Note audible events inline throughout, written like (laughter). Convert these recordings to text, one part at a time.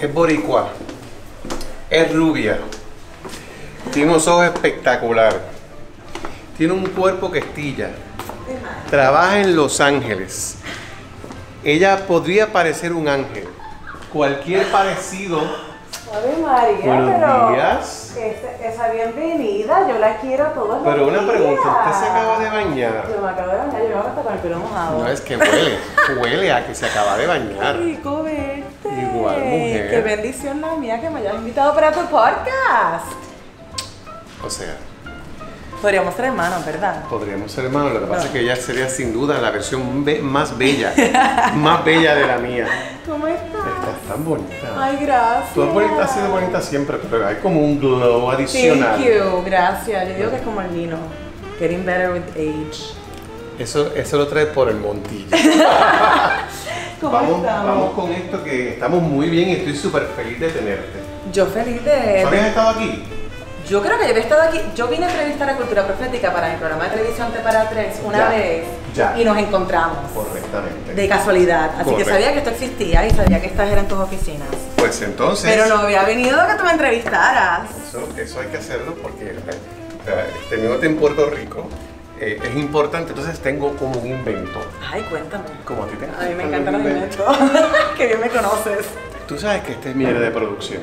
es boricua, es rubia, tiene unos ojos espectaculares, tiene un cuerpo que estilla, trabaja en Los Ángeles. Ella podría parecer un ángel. Cualquier parecido. Hola María, Buenos días. esa bienvenida, yo la quiero a todos Pero una pregunta, ¿usted se acaba de bañar? Yo me acabo de bañar, yo me hasta con el pelo mojado. No, es que huele, huele a que se acaba de bañar. Qué bendición la mía que me hayas invitado para tu podcast. O sea. Podríamos ser hermanos, ¿verdad? Podríamos ser hermanos, lo que pasa es que ella sería sin duda la versión más bella, (laughs) más bella de la mía. ¿Cómo estás? Estás tan bonita. Ay, gracias. Tú has, sido bonita siempre, pero hay como un glow adicional. Thank you, gracias. Yo digo que es como el vino, getting better with age. Eso, eso lo trae por el montillo. (laughs) vamos, estamos? vamos con esto que estamos muy bien y estoy súper feliz de tenerte. Yo feliz de... ¿Habías estado aquí? Yo creo que yo había estado aquí. Yo vine a entrevistar a Cultura Profética para mi programa de televisión tepara para Tres una vez ya. y nos encontramos. Correctamente. De casualidad. Así que sabía que esto existía y sabía que estas eran tus oficinas. Pues entonces. Pero no había venido a que tú me entrevistaras. Eso, eso hay que hacerlo porque o sea, en Puerto Rico eh, es importante. Entonces tengo como un invento. Ay, cuéntame. Como a ti te A mí me encanta los inventos. (laughs) que bien me conoces. Tú sabes que este es mi área de producción.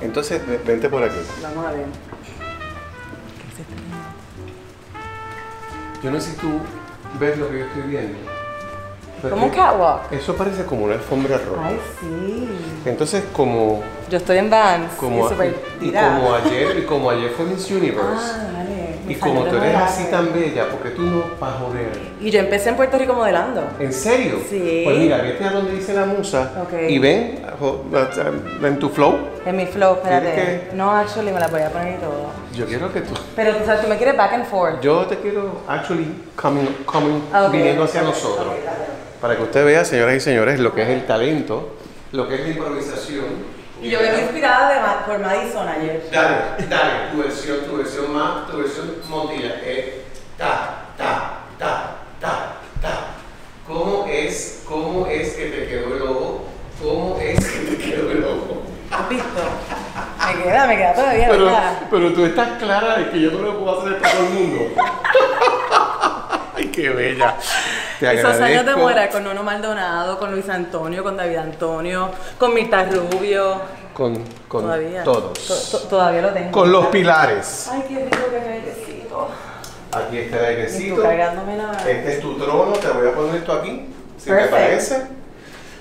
Entonces, vente por aquí. Vamos a ver. ¿Qué se Yo no sé si tú ves lo que yo estoy viendo. Como un catwalk. Eso parece como una alfombra roja. Ay, sí. Entonces, como. Yo estoy en Vans. y, como ayer, y como ayer fue Miss Universe. Ah, y como tú eres así tan bella, porque tú no vas a joder? Y yo empecé en Puerto Rico modelando. ¿En serio? Sí. Pues mira, vete a donde dice la musa y ven en tu flow. En mi flow, espérate. No, actually, me la voy a poner y todo. Yo quiero que tú... Pero o sea, tú me quieres back and forth. Yo te quiero, actually, coming, coming viniendo hacia nosotros. para que usted vea, señoras y señores, lo que es el talento, lo que es la improvisación y yo vengo inspirada por Madison ayer. Dale, dale, tu versión, tu versión más, tu versión montilla. es ta, ta, ta, ta, ta. ¿Cómo es, cómo es que te quedó el ojo? ¿Cómo es que te quedó el ojo? ¿Has visto? Me queda, me queda todavía. Pero, pero tú estás clara de que yo no lo puedo hacer para todo el mundo. (laughs) qué bella. Te Esos años de muera con Nono Maldonado, con Luis Antonio, con David Antonio, con Mirta Rubio. Con, con todavía. todos. todavía lo tengo. Con los pilares. Ay, qué rico que airecito. Aquí está el airecito. nada. Este es tu trono, te voy a poner esto aquí. Si te parece.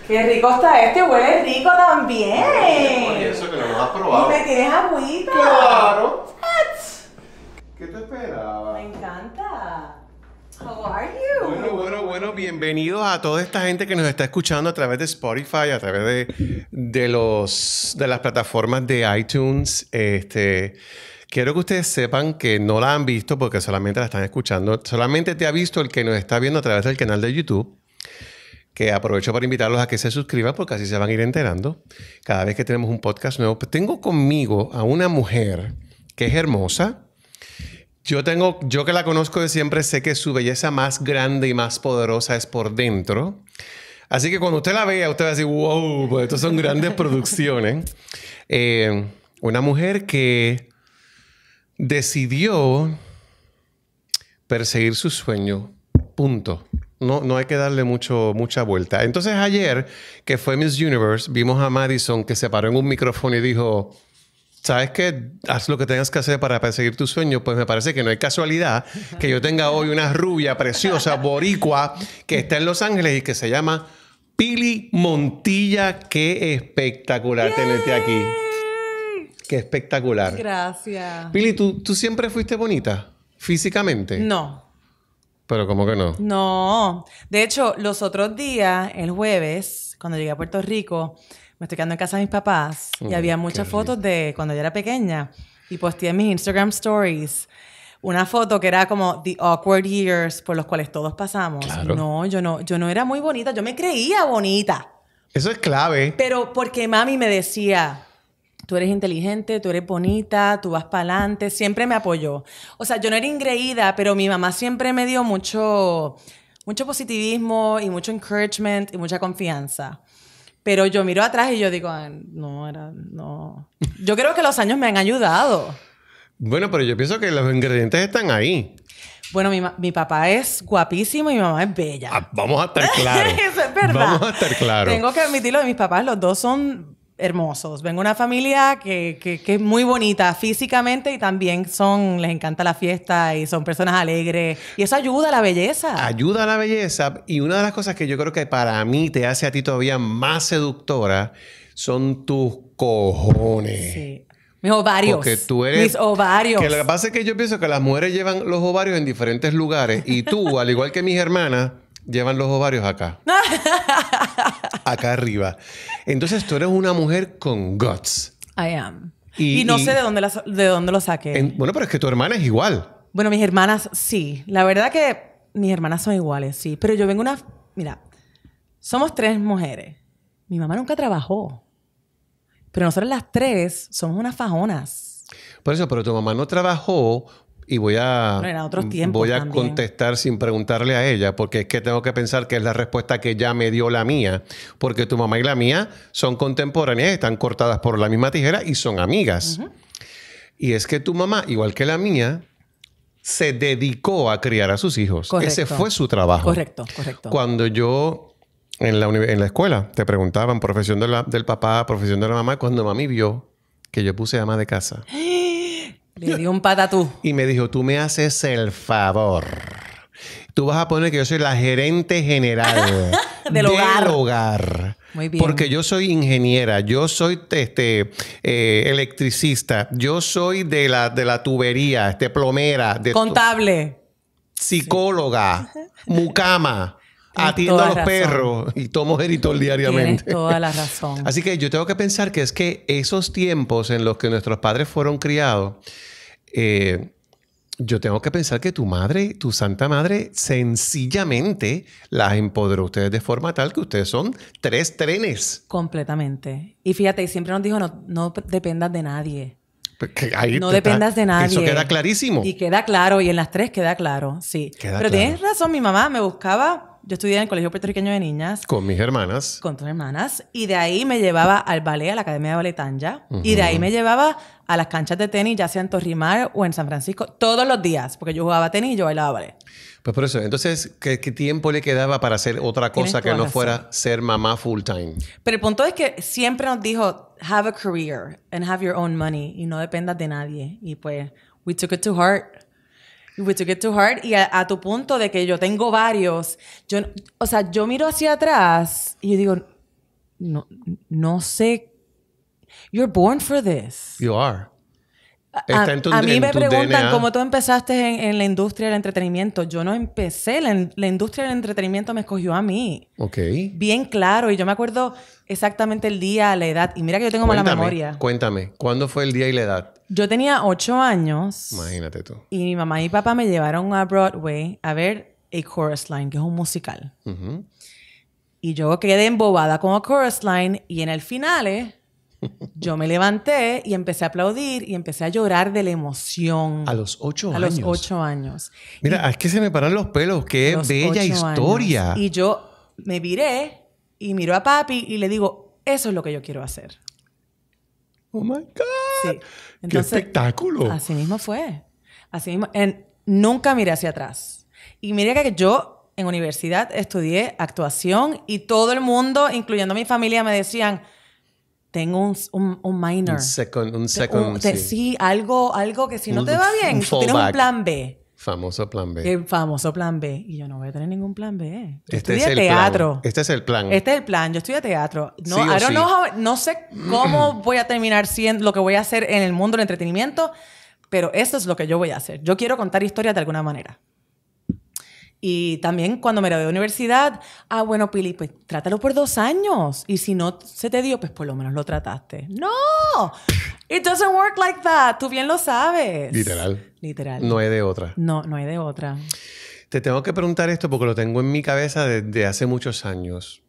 Qué rico está este, huele rico también. Y eso que lo has probado. Y me tienes agüita. Claro. ¿Qué te esperaba? Me encanta. Bueno, bueno, bueno, bienvenidos a toda esta gente que nos está escuchando a través de Spotify, a través de, de los, de las plataformas de iTunes. Este, quiero que ustedes sepan que no la han visto porque solamente la están escuchando. Solamente te ha visto el que nos está viendo a través del canal de YouTube que aprovecho para invitarlos a que se suscriban porque así se van a ir enterando cada vez que tenemos un podcast nuevo. Tengo conmigo a una mujer que es hermosa, yo tengo, yo que la conozco de siempre, sé que su belleza más grande y más poderosa es por dentro. Así que cuando usted la vea, usted va a decir, wow, pues estas son grandes producciones. (laughs) Eh, una mujer que decidió perseguir su sueño. Punto. No, no hay que darle mucho, mucha vuelta. Entonces ayer, que fue Miss Universe, vimos a Madison que se paró en un micrófono y dijo, sabes que haz lo que tengas que hacer para perseguir tu sueño, pues me parece que no hay casualidad que yo tenga hoy una rubia preciosa boricua que está en Los Ángeles y que se llama Pili Montilla. Qué espectacular tenerte aquí. Qué espectacular. Gracias. Pili, ¿tú, ¿tú siempre fuiste bonita físicamente? No. Pero ¿cómo que no? No. De hecho, los otros días, el jueves, cuando llegué a Puerto Rico, me estoy quedando en casa de mis papás y había muchas fotos de cuando yo era pequeña y posteé en mis Instagram stories una foto que era como the awkward years por los cuales todos pasamos. No, yo no, yo no era muy bonita, yo me creía bonita. Eso es clave. Pero porque mami me decía, tú eres inteligente, tú eres bonita, tú vas para adelante, siempre me apoyó. O sea, yo no era ingreída, pero mi mamá siempre me dio mucho mucho positivismo y mucho encouragement y mucha confianza. Pero yo miro atrás y yo digo, ah, no, era, no. Yo creo que los años me han ayudado. Bueno, pero yo pienso que los ingredientes están ahí. Bueno, mi, papá es guapísimo y mi mamá es bella. Ah, vamos a estar (laughs) claros. Eso es verdad. Vamos a estar claros. Tengo que admitirlo, mis papás los dos son hermosos. Vengo de una familia que, es muy bonita físicamente y también son, les encanta la fiesta y son personas alegres. Y eso ayuda a la belleza. Ayuda a la belleza. Y una de las cosas que yo creo que para mí te hace a ti todavía más seductora son tus cojones. Sí. Mis ovarios. Porque tú eres. Mis ovarios. Que lo que pasa es que yo pienso que las mujeres llevan los ovarios en diferentes lugares. Y tú, al igual que mis hermanas, llevan los ovarios acá. (laughs) acá arriba. Entonces tú eres una mujer con guts. I am. Y, no sé de dónde, de dónde lo saqué. bueno, pero es que tu hermana es igual. Bueno, mis hermanas sí. La verdad que mis hermanas son iguales, sí. Pero yo vengo una. Mira, somos tres mujeres. Mi mamá nunca trabajó. Pero nosotros las tres somos unas fajonas. Por eso, pero tu mamá no trabajó y voy a, voy a contestar sin preguntarle a ella, porque es que tengo que pensar que es la respuesta que ya me dio la mía, porque tu mamá y la mía son contemporáneas, están cortadas por la misma tijera y son amigas. Y es que tu mamá, igual que la mía, se dedicó a criar a sus hijos. Ese fue su trabajo. Correcto, correcto. Cuando yo en la, en la escuela te preguntaban profesión del papá, profesión de la mamá, cuando mami vio que yo puse ama de casa. (gasps) Le dio un patatú. Y me dijo, tú me haces el favor. Tú vas a poner que yo soy la gerente general (laughs) del, hogar. Muy bien. Porque yo soy ingeniera, yo soy este, eh, electricista, yo soy de la, de la tubería, este, plomera. Contable. Psicóloga, (laughs) mucama atiendo a los perros y tomo geritol diariamente. Tienes toda la (laughs) razón. Así que yo tengo que pensar que es que esos tiempos en los que nuestros padres fueron criados, eh, yo tengo que pensar que tu madre, tu santa madre, sencillamente las empoderó ustedes de forma tal que ustedes son tres trenes. Completamente. Y fíjate, siempre nos dijo, no, no dependas de nadie. Pues no dependas de nadie. Eso queda clarísimo. Y queda claro, y en las tres queda claro, sí. Pero tienes razón, mi mamá me buscaba yo estudié en el Colegio Puertorriqueño de Niñas. Con mis hermanas. Con tus hermanas. Y de ahí me llevaba al ballet, a la Academia de Ballet Tanja. Y de ahí me llevaba a las canchas de tenis, ya sea en Torrimar o en San Francisco, todos los días, porque yo jugaba tenis y yo bailaba ballet. Pues por eso, entonces, ¿qué, tiempo le quedaba para hacer otra cosa que no fuera ser mamá full time? Pero el punto es que siempre nos dijo, have a career and have your own money y no dependas de nadie. Y pues, we took it to heart. We took it too hard. Y a, tu punto de que yo tengo varios. Yo, o sea, yo miro hacia atrás y digo, no, no sé. You're born for this. You are a, mí me preguntan cómo tú empezaste en, la industria del entretenimiento. Yo no empecé, la, industria del entretenimiento me escogió a mí. Ok. Bien claro, y yo me acuerdo exactamente el día, la edad, y mira que yo tengo mala memoria. Cuéntame, ¿cuándo fue el día y la edad? Yo tenía ocho años. Imagínate tú. Y mi mamá y mi papá me llevaron a Broadway a ver A Chorus Line, que es un musical. Y yo quedé embobada con A Chorus Line, y en el final... Yo me levanté y empecé a aplaudir y empecé a llorar de la emoción. A los ocho años. A los ocho años. Mira, es que se me paran los pelos. Qué bella historia. Y yo me viré y miro a papi y le digo, eso es lo que yo quiero hacer. Oh my God. ¡Qué espectáculo! Así mismo fue. Así mismo. En, nunca miré hacia atrás. Y mira que yo en universidad estudié actuación y todo el mundo, incluyendo mi familia, me decían, tengo un, un, minor. Un second, un sí. algo, algo que si no te va bien, tienes un plan B. Famoso plan B. famoso plan B. Y yo no voy a tener ningún plan B. Yo este es el teatro. Plan. Este es el plan. Este es el plan. Yo estudio teatro. No, no sé cómo (clears throat) voy a terminar siendo lo que voy a hacer en el mundo del entretenimiento, pero eso es lo que yo voy a hacer. Yo quiero contar historias de alguna manera. Y también cuando me gradué de universidad, ah, bueno, Pili, pues trátalo por dos años. Y si no se te dio, pues por lo menos lo trataste. ¡No! It doesn't work like that. Tú bien lo sabes. Literal. Literal. No hay de otra. No, no hay de otra. Te tengo que preguntar esto porque lo tengo en mi cabeza desde hace muchos años.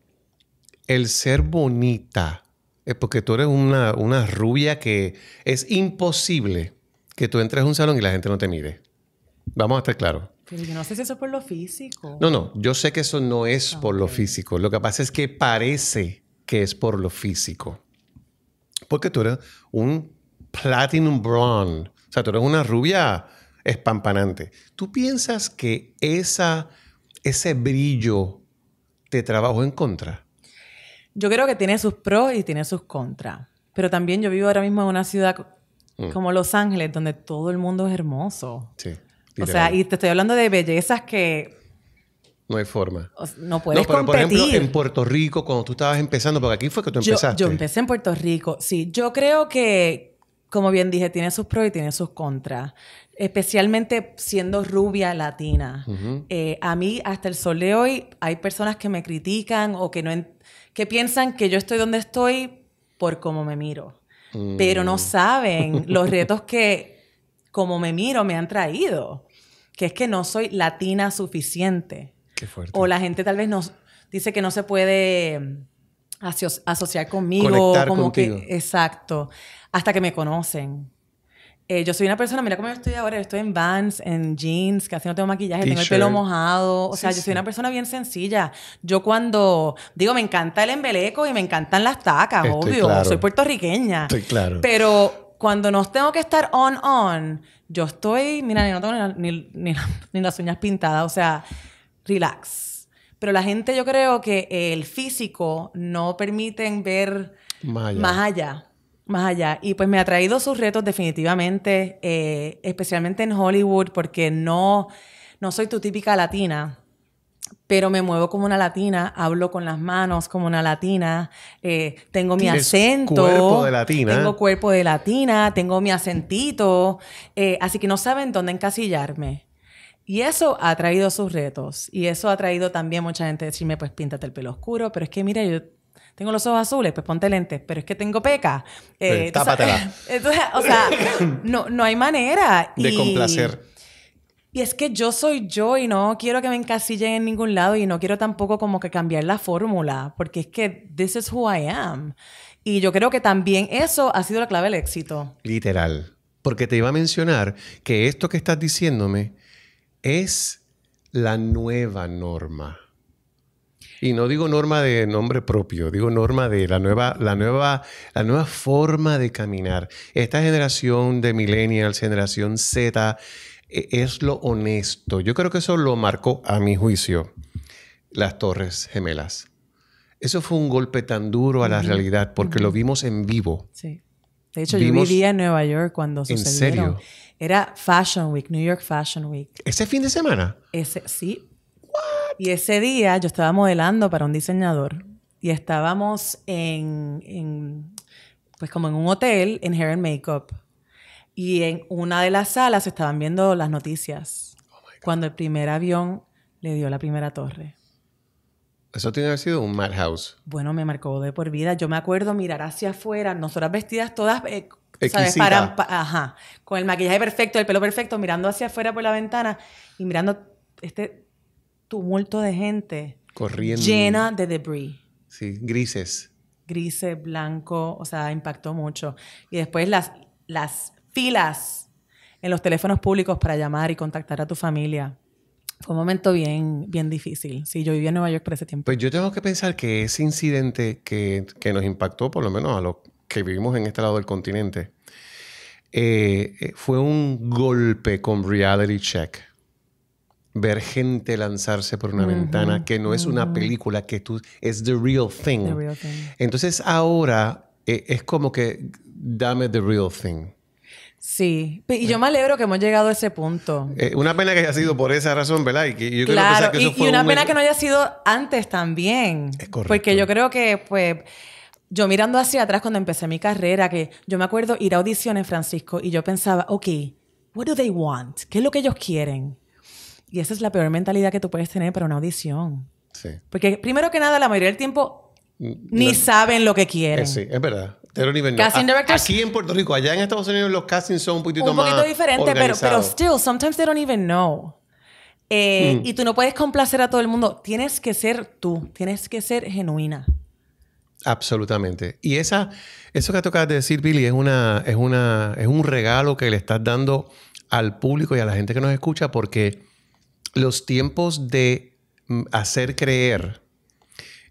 El ser bonita. Es porque tú eres una, una rubia que es imposible que tú entres a un salón y la gente no te mire. Vamos a estar claros no sé si eso es por lo físico. No, no, yo sé que eso no es ah, por lo físico. Lo que pasa es que parece que es por lo físico. Porque tú eres un platinum blonde. O sea, tú eres una rubia espampanante. ¿Tú piensas que esa, ese brillo te trabajó en contra? Yo creo que tiene sus pros y tiene sus contras. Pero también yo vivo ahora mismo en una ciudad mm. como Los Ángeles, donde todo el mundo es hermoso. Sí. O sea, y te estoy hablando de bellezas que... No hay forma. No puedes no, pero por ejemplo, en Puerto Rico, cuando tú estabas empezando, porque aquí fue que tú empezaste. Yo, empecé en Puerto Rico, sí. Yo creo que, como bien dije, tiene sus pros y tiene sus contras. Especialmente siendo rubia latina. Eh, a mí, hasta el sol de hoy, hay personas que me critican o que, no que piensan que yo estoy donde estoy por cómo me miro. Mm. Pero no saben los retos que como me miro me han traído, que es que no soy latina suficiente. Qué fuerte. O la gente tal vez nos dice que no se puede mm, asociar conmigo, como que exacto, hasta que me conocen. Eh, yo soy una persona, mira cómo estoy ahora, estoy en vans, en jeans, casi no tengo maquillaje, tengo el pelo mojado, o sea, yo soy una persona bien sencilla. Yo cuando digo, me encanta el embeleco y me encantan las tacas, obvio, soy puertorriqueña. Estoy claro. Pero cuando no tengo que estar on, on, yo estoy, mira, yo no tengo ni, ni, las uñas pintadas, o sea, relax. Pero la gente, yo creo que el físico no permite ver más allá. Más allá. Más allá. Y pues me ha traído sus retos definitivamente, eh, especialmente en Hollywood, porque no, no soy tu típica latina pero me muevo como una latina, hablo con las manos como una latina, eh, tengo mi acento. Cuerpo de latina. Tengo ¿eh? cuerpo de latina, tengo mi acentito, eh, así que no saben dónde encasillarme. Y eso ha traído sus retos. Y eso ha traído también mucha gente decirme, pues píntate el pelo oscuro, pero es que mira, yo tengo los ojos azules, pues ponte lentes, pero es que tengo peca. Eh, pues, tápatela. (laughs) Entonces, o sea, (coughs) no, no hay manera. De complacer. Y es que yo soy yo y no quiero que me encasillen en ningún lado y no quiero tampoco como que cambiar la fórmula, porque es que this is who I am. Y yo creo que también eso ha sido la clave del éxito. Literal. Porque te iba a mencionar que esto que estás diciéndome es la nueva norma. Y no digo norma de nombre propio, digo norma de la nueva, la nueva, la nueva forma de caminar. Esta generación de millennials, generación Z, e, es lo honesto. Yo creo que eso lo marcó, a mi juicio, las Torres Gemelas. Eso fue un golpe tan duro a la realidad porque lo vimos en vivo. Sí. De hecho, yo vivía en Nueva York cuando sucedieron. ¿En serio? Era Fashion Week, New York Fashion Week. ¿Ese fin de semana? sí. Y ese día yo estaba modelando para un diseñador y estábamos en, pues como en un hotel en Hair and Makeup y en una de las salas estaban viendo las noticias. Oh cuando el primer avión le dio la primera torre. Eso tiene que haber sido un madhouse. Bueno, me marcó de por vida. Yo me acuerdo mirar hacia afuera, nosotras vestidas todas, eh, ajá, con el maquillaje perfecto, el pelo perfecto, mirando hacia afuera por la ventana y mirando este tumulto de gente. Corriendo. Llena de debris. Sí, grises. Grises, blanco, o sea, impactó mucho. Y después las, las filas en los teléfonos públicos para llamar y contactar a tu familia. Fue un momento bien, bien difícil. Sí, yo vivía en Nueva York por ese tiempo. Pues yo tengo que pensar que ese incidente que, que nos impactó, por lo menos a los que vivimos en este lado del continente, eh, eh, fue un golpe con reality check. Ver gente lanzarse por una ventana que no es una película, que tú es the real thing. Entonces ahora eh, es como que dame the real thing. Sí, y yo me alegro que hemos llegado a ese punto. Eh, una pena que haya sido por esa razón, ¿verdad? Y y, una pena que no haya sido antes también. Es correcto. Porque yo creo que, pues, yo mirando hacia atrás cuando empecé mi carrera, que yo me acuerdo ir a audiciones, Francisco, y yo pensaba, ok, what do they want? ¿Qué es lo que ellos quieren? Y esa es la peor mentalidad que tú puedes tener para una audición. Sí. Porque primero que nada, la mayoría del tiempo ni saben lo que quieren. Eh, sí, es verdad. They don't even Aquí en Puerto Rico, allá en Estados Unidos, los castings son un poquito más. Un poquito diferente, pero, pero still, sometimes they don't even know. Eh, mm. Y tú no puedes complacer a todo el mundo. Tienes que ser tú. Tienes que ser genuina. Absolutamente. Y esa, eso que tocas de decir, Billy, es, una, es, una, es un regalo que le estás dando al público y a la gente que nos escucha porque los tiempos de mm, hacer creer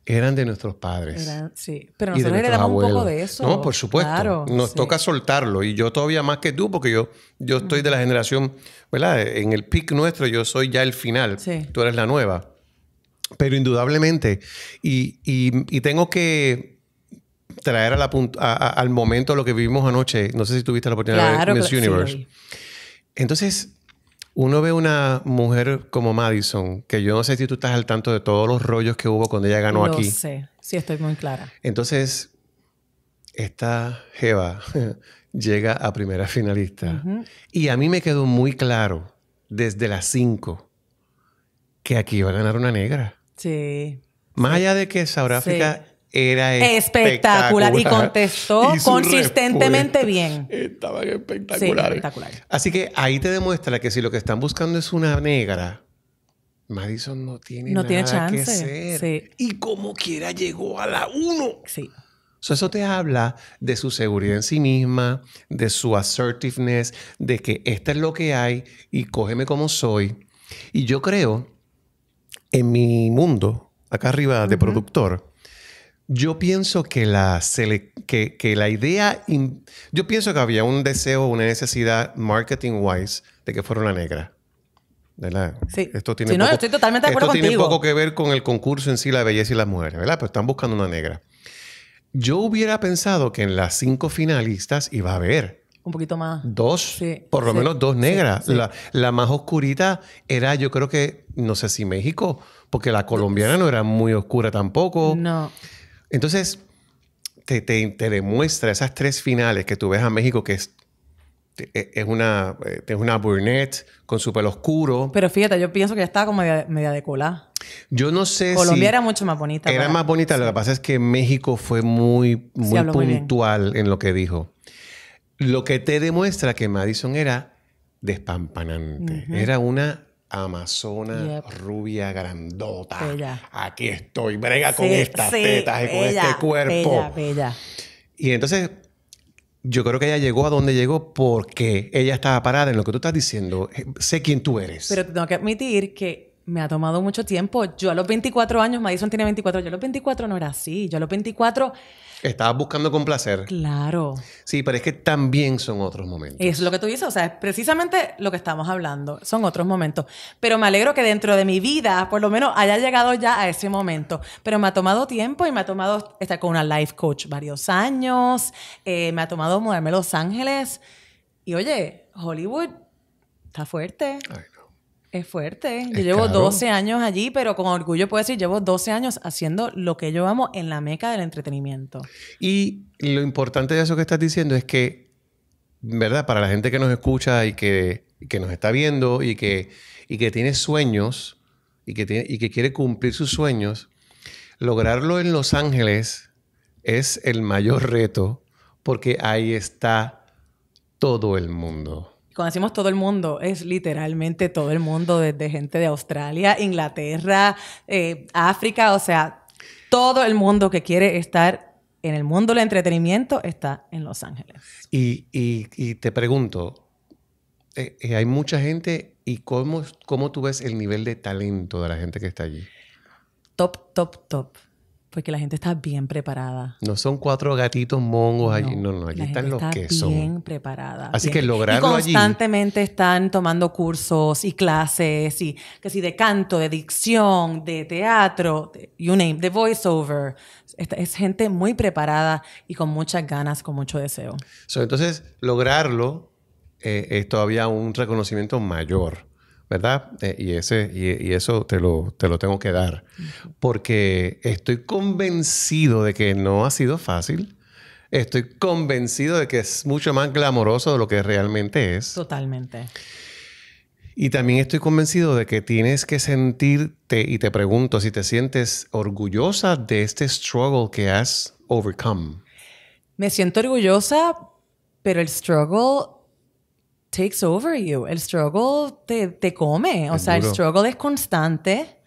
eran de nuestros padres. sí, pero nosotros heredamos un poco de eso. No, por supuesto. Nos toca soltarlo. Y yo todavía más que tú, porque yo, yo estoy de la generación, ¿verdad? En el pic nuestro yo soy ya el final. Sí. Tú eres la nueva. Pero indudablemente, y, tengo que traer a la a, al momento lo que vivimos anoche. No sé si tuviste la oportunidad de ver Miss Universe. Entonces, uno ve una mujer como Madison, que yo no sé si tú estás al tanto de todos los rollos que hubo cuando ella ganó aquí. No sé, sí estoy muy clara. Entonces, esta Jeva (laughs) llega a primera finalista. Y a mí me quedó muy claro desde las 5 que aquí iba a ganar una negra. Sí. Más allá de que esa era espectacular. Y contestó (laughs) consistentemente bien. Estaban espectaculares. espectacular. Así que ahí te demuestra que si lo que están buscando es una negra, Madison no tiene no tiene chance. Y como quiera llegó a la uno. Sí. eso te habla de su seguridad en sí misma, de su assertiveness, de que esto es lo que hay y cógeme como soy. Y yo creo, en mi mundo, acá arriba de productor, yo pienso que la, idea, yo pienso que había un deseo, una necesidad marketing-wise de que fuera una negra. ¿Verdad? Sí. Esto tiene, poco, acuerdo tiene poco que ver con el concurso en sí, la belleza y las mujeres, ¿verdad? Pero pues están buscando una negra. Yo hubiera pensado que en las cinco finalistas iba a haber. Un poquito más. Dos, por lo menos dos negras. la, la, más oscurita era, yo creo que, no sé si México, porque la colombiana no era muy oscura tampoco. No. Entonces, te, demuestra esas tres finales que tú ves a México que es, e, es una, eh, una brunette con su pelo oscuro. Pero fíjate, yo pienso que ya estaba como media, de cola. Yo no sé Colombia era mucho más bonita. Era más bonita. Lo que pasa es que México fue muy, puntual en lo que dijo. Lo que te demuestra que Madison era despampanante. Era una amazona rubia grandota. Aquí estoy, brega con estas tetas y con este cuerpo. y entonces yo creo que ella llegó a donde llegó porque ella estaba parada en lo que tú estás diciendo. Eh, sé quién tú eres. Pero tengo que admitir que me ha tomado mucho tiempo. Yo a los 24 años, Madison tiene 24, yo a los 24 no era así, yo a los 24... Estabas buscando con placer. Claro. Sí, pero es que también son otros momentos. Es lo que tú dices, o sea, es precisamente lo que estamos hablando, son otros momentos. Pero me alegro que dentro de mi vida, por lo menos, haya llegado ya a ese momento. Pero me ha tomado tiempo y me ha tomado estar con una life coach varios años, eh, me ha tomado mudarme a Los Ángeles. Y oye, Hollywood está fuerte. Es fuerte. Yo llevo 12 años allí, pero con orgullo puedo decir, llevo 12 años haciendo lo que yo amo en la meca del entretenimiento. Y lo importante de eso que estás diciendo es que, ¿verdad? Para la gente que nos escucha y que, que nos está viendo y que, y que tiene sueños y que, y que quiere cumplir sus sueños, lograrlo en Los Ángeles es el mayor reto porque ahí está todo el mundo. Conocemos todo el mundo, es literalmente todo el mundo, desde gente de Australia, Inglaterra, eh, África, o sea, todo el mundo que quiere estar en el mundo del entretenimiento está en Los Ángeles. Y, te pregunto, eh, eh, hay mucha gente y cómo, cómo tú ves el nivel de talento de la gente que está allí. Top, top, top. Porque la gente está bien preparada. No son cuatro gatitos mongos allí. No, no, aquí están los que bien son. Bien preparada. Así que lograrlo y constantemente están tomando cursos y clases y que si de canto, de dicción, de teatro, you name, de voiceover. es gente muy preparada y con muchas ganas, con mucho deseo. entonces, lograrlo eh, es todavía un reconocimiento mayor. ¿verdad? Eh, y, ese, eso te lo, te lo tengo que dar, porque estoy convencido de que no ha sido fácil. Estoy convencido de que es mucho más glamoroso de lo que realmente es. Totalmente. Y también estoy convencido de que tienes que sentirte, y te pregunto si te sientes orgullosa de este struggle que has overcome. Me siento orgullosa, pero el struggle takes over you. El struggle te, te come. O sea, el struggle es constante.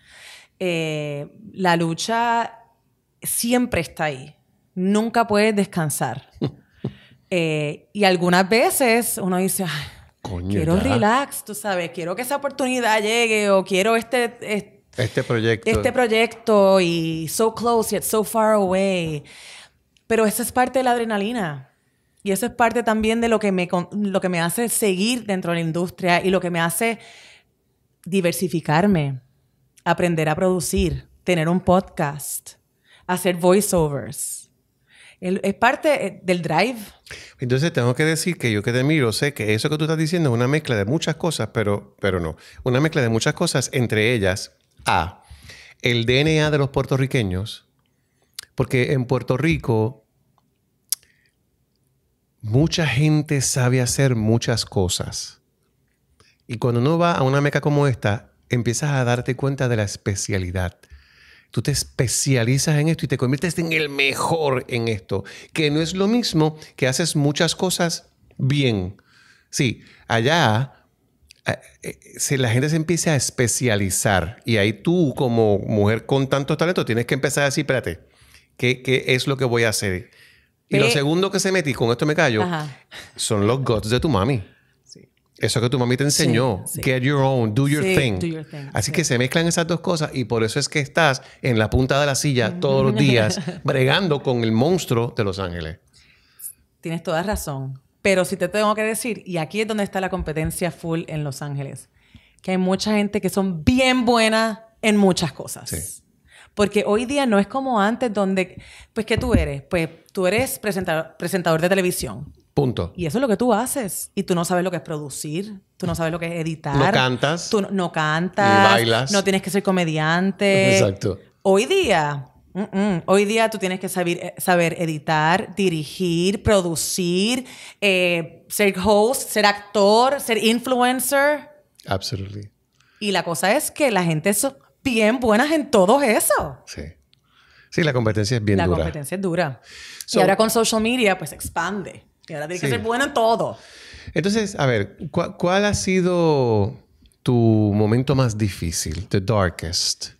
Eh, la lucha siempre está ahí. Nunca puedes descansar. (laughs) Eh, y algunas veces uno dice, Coño, quiero relax, tú sabes, quiero que esa oportunidad llegue o quiero este, este, proyecto. Este proyecto y so close yet so far away. Pero esa es parte de la adrenalina. Y eso es parte también de lo que, me, lo que me hace seguir dentro de la industria y lo que me hace diversificarme, aprender a producir, tener un podcast, hacer voiceovers. Es parte eh, del drive. Entonces tengo que decir que yo que te miro sé que eso que tú estás diciendo es una mezcla de muchas cosas, pero, pero no. Una mezcla de muchas cosas, entre ellas, A, el DNA de los puertorriqueños, porque en Puerto Rico mucha gente sabe hacer muchas cosas. Y cuando uno va a una meca como esta, empiezas a darte cuenta de la especialidad. Tú te especializas en esto y te conviertes en el mejor en esto, que no es lo mismo que haces muchas cosas bien. Sí, allá eh, eh, si la gente se empieza a especializar y ahí tú como mujer con tanto talento tienes que empezar a decir, espérate, ¿qué, qué es lo que voy a hacer? Y lo segundo que se metí, con esto me callo, son los guts de tu mami. Eso que tu mami te enseñó. Get your own, do your, thing. Así que se mezclan esas dos cosas y por eso es que estás en la punta de la silla todos los días (laughs) bregando con el monstruo de Los Ángeles. Tienes toda razón. Pero si te tengo que decir, y aquí es donde está la competencia full en Los Ángeles, que hay mucha gente que son bien buenas en muchas cosas. Porque hoy día no es como antes donde, pues, ¿qué tú eres? Pues tú eres presentador, de televisión. Punto. Y eso es lo que tú haces. Y tú no sabes lo que es producir, tú no sabes lo que es editar. No cantas. Tú no, cantas. Ni bailas. No tienes que ser comediante. Exacto. Hoy día, mm, mm, hoy día tú tienes que saber, eh, saber editar, dirigir, producir, eh, ser host, ser actor, ser influencer. Absolutely. Y la cosa es que la gente bien buenas en todo eso. Sí. Sí, la competencia es bien dura. La competencia es dura. y ahora con social media, pues expande. Y ahora tienes que ser buena en todo. Entonces, a ver, ¿cuál ha sido tu momento más difícil? The darkest.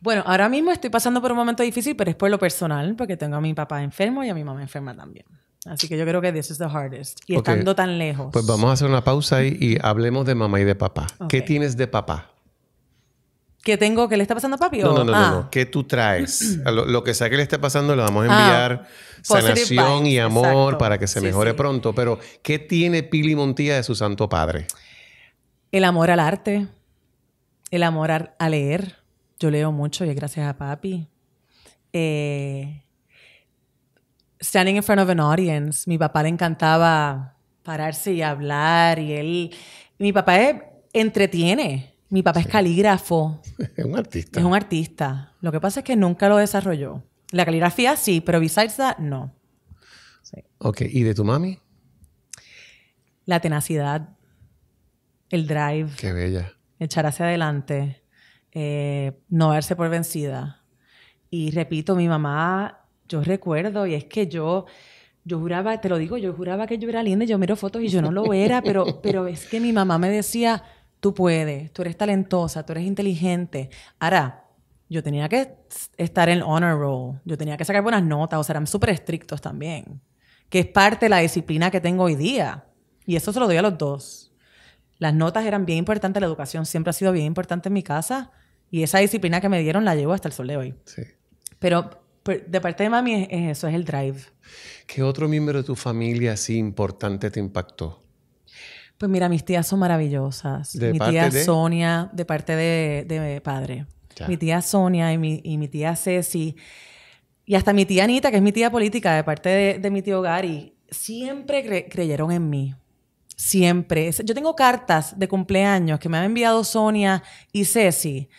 Bueno, ahora mismo estoy pasando por un momento difícil, pero es por lo personal, porque tengo a mi papá enfermo y a mi mamá enferma también. Así que yo creo que this is the hardest. Y estando tan lejos. Pues vamos a hacer una pausa ahí y hablemos de mamá y de papá. ¿Qué tienes de papá? ¿Qué tengo, que le está pasando a papi? No, no, ah. no, ¿Qué tú traes? (clears throat) Lo, que sea que le esté pasando, le vamos a ah, enviar sanación y amor para que se mejore pronto. Pero, ¿qué tiene Pili Montilla de su santo padre? El amor al arte, el amor a leer. Yo leo mucho y es gracias a papi. Eh, standing in front of an audience. Mi papá le encantaba pararse y hablar y él... Mi papá entretiene mi papá es calígrafo. (laughs) Es un artista. Es un artista. Lo que pasa es que nunca lo desarrolló. La caligrafía sí, pero besides no. Ok, ¿y de tu mami? La tenacidad, el drive. Qué bella. Echar hacia adelante, eh, no verse por vencida. Y repito, mi mamá, yo recuerdo, y es que yo, yo juraba, te lo digo, yo juraba que yo era linda, y yo miro fotos y yo no lo era, pero, (laughs) pero es que mi mamá me decía, tú puedes, tú eres talentosa, tú eres inteligente. Ahora, yo tenía que estar en honor roll, yo tenía que sacar buenas notas, o sea, eran súper estrictos también, que es parte de la disciplina que tengo hoy día. Y eso se lo doy a los dos. Las notas eran bien importantes, la educación siempre ha sido bien importante en mi casa y esa disciplina que me dieron la llevo hasta el sol de hoy. Sí. Pero de parte de mami eso, es el drive. ¿Qué otro miembro de tu familia así importante te impactó? Pues mira, mis tías son maravillosas. mi tía Sonia, de parte de, de padre. Mi tía Sonia y mi, tía Ceci. Y hasta mi tía Anita, que es mi tía política, de parte de, mi tío Gary, siempre creyeron en mí. Siempre. Yo tengo cartas de cumpleaños que me han enviado Sonia y Ceci,